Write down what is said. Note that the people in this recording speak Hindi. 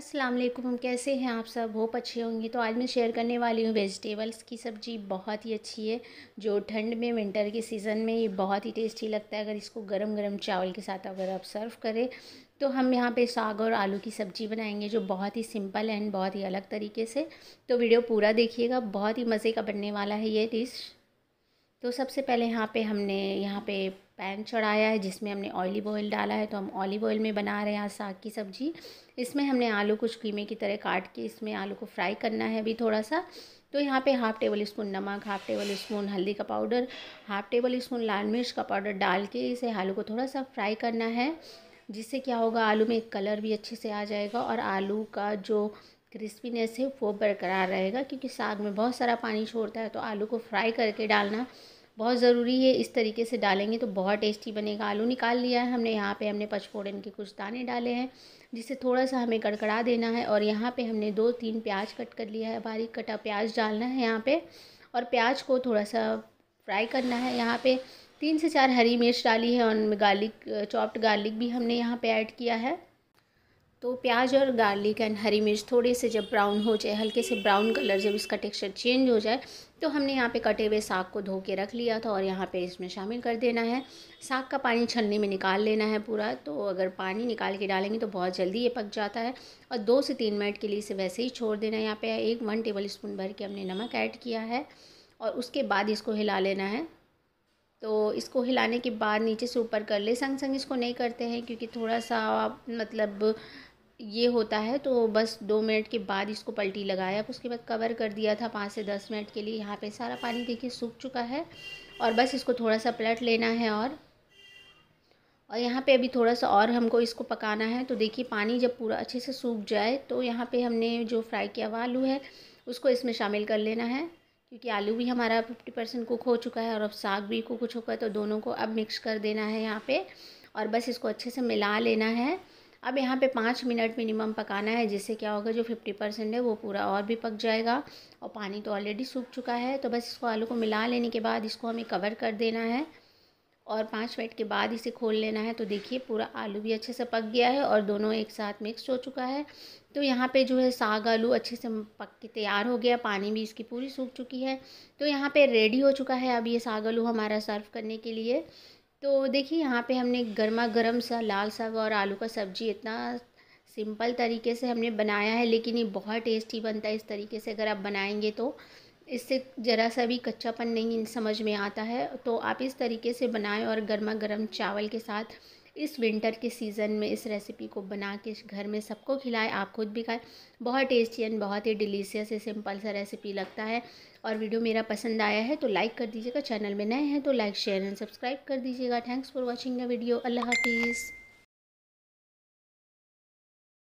अस्सलाम वालेकुम हम कैसे हैं आप सब होप अच्छे होंगे तो आज मैं शेयर करने वाली हूँ वेजिटेबल्स की सब्ज़ी बहुत ही अच्छी है जो ठंड में विंटर के सीज़न में ये बहुत ही टेस्टी लगता है अगर इसको गरम गरम चावल के साथ अगर आप सर्व करें तो हम यहाँ पे साग और आलू की सब्ज़ी बनाएंगे जो बहुत ही सिंपल एंड बहुत ही अलग तरीके से तो वीडियो पूरा देखिएगा बहुत ही मज़े का बनने वाला है ये डिश तो सबसे पहले यहाँ पे हमने यहाँ पे पैन चढ़ाया है जिसमें हमने ऑलिव ऑयल डाला है तो हम ऑलिव ऑयल में बना रहे हैं साग की सब्ज़ी इसमें हमने आलू कुछ कीमे की तरह काट के इसमें आलू को फ्राई करना है अभी थोड़ा सा तो यहाँ पे हाफ़ टेबल स्पून नमक हाफ़ टेबल स्पून हल्दी का पाउडर हाफ़ टेबल स्पून लाल मिर्च का पाउडर डाल के इसे आलू को थोड़ा सा फ्राई करना है जिससे क्या होगा आलू में कलर भी अच्छे से आ जाएगा और आलू का जो क्रिस्पीनेस है वो बरकरार रहेगा क्योंकि साग में बहुत सारा पानी छोड़ता है तो आलू को फ्राई करके डालना बहुत ज़रूरी है इस तरीके से डालेंगे तो बहुत टेस्टी बनेगा आलू निकाल लिया है हमने यहाँ पे हमने पचफोड़न के कुछ दाने डाले हैं जिसे थोड़ा सा हमें कड़कड़ा देना है और यहाँ पे हमने दो तीन प्याज कट कर लिया है बारीक कटा प्याज डालना है यहाँ पर और प्याज को थोड़ा सा फ्राई करना है यहाँ पर तीन से चार हरी मिर्च डाली है और गार्लिक चॉप्ड गार्लिक भी हमने यहाँ पर ऐड किया है तो प्याज और गार्लिक एंड हरी मिर्च थोड़े से जब ब्राउन हो जाए हल्के से ब्राउन कलर जब इसका टेक्सचर चेंज हो जाए तो हमने यहाँ पे कटे हुए साग को धो के रख लिया था और यहाँ पे इसमें शामिल कर देना है साग का पानी छलने में निकाल लेना है पूरा तो अगर पानी निकाल के डालेंगे तो बहुत जल्दी ये पक जाता है और दो से तीन मिनट के लिए इसे वैसे ही छोड़ देना है यहाँ पे एक वन टेबल स्पून भर के हमने नमक ऐड किया है और उसके बाद इसको हिला लेना है तो इसको हिलाने के बाद नीचे से ऊपर कर ले संग संग इसको नहीं करते हैं क्योंकि थोड़ा सा मतलब ये होता है तो बस दो मिनट के बाद इसको पलटी लगाया अब उसके बाद कवर कर दिया था पाँच से दस मिनट के लिए यहाँ पे सारा पानी देखिए सूख चुका है और बस इसको थोड़ा सा पलट लेना है और और यहाँ पे अभी थोड़ा सा और हमको इसको पकाना है तो देखिए पानी जब पूरा अच्छे से सूख जाए तो यहाँ पे हमने जो फ्राई किया हुआ आलू है उसको इसमें शामिल कर लेना है क्योंकि आलू भी हमारा फिफ्टी परसेंट कुक हो चुका है और अब साग भी कुक हो चुका है तो दोनों को अब मिक्स कर देना है यहाँ पर और बस इसको अच्छे से मिला लेना है अब यहाँ पे पाँच मिनट मिनिमम पकाना है जिससे क्या होगा जो फिफ्टी परसेंट है वो पूरा और भी पक जाएगा और पानी तो ऑलरेडी सूख चुका है तो बस इसको आलू को मिला लेने के बाद इसको हमें कवर कर देना है और पाँच मिनट के बाद इसे खोल लेना है तो देखिए पूरा आलू भी अच्छे से पक गया है और दोनों एक साथ मिक्स हो चुका है तो यहाँ पे जो है साग आलू अच्छे से पक के तैयार हो गया पानी भी इसकी पूरी सूख चुकी है तो यहाँ पे रेडी हो चुका है अब ये साग आलू हमारा सर्व करने के लिए तो देखिए यहाँ पे हमने गर्मा गर्म सा लाल साग और आलू का सब्जी इतना सिंपल तरीके से हमने बनाया है लेकिन ये बहुत टेस्टी बनता है इस तरीके से अगर आप बनाएंगे तो इससे ज़रा सा भी कच्चापन नहीं समझ में आता है तो आप इस तरीके से बनाएं और गर्मा गर्म चावल के साथ इस विंटर के सीज़न में इस रेसिपी को बना के घर में सबको खिलाएं आप खुद भी खाएं बहुत टेस्टी एंड बहुत ही डिलीशियस सिंपल सा रेसिपी लगता है और वीडियो मेरा पसंद आया है तो लाइक कर दीजिएगा चैनल में नए हैं तो लाइक शेयर एंड सब्सक्राइब कर दीजिएगा thanks for watching the video अल्लाह हाफिज़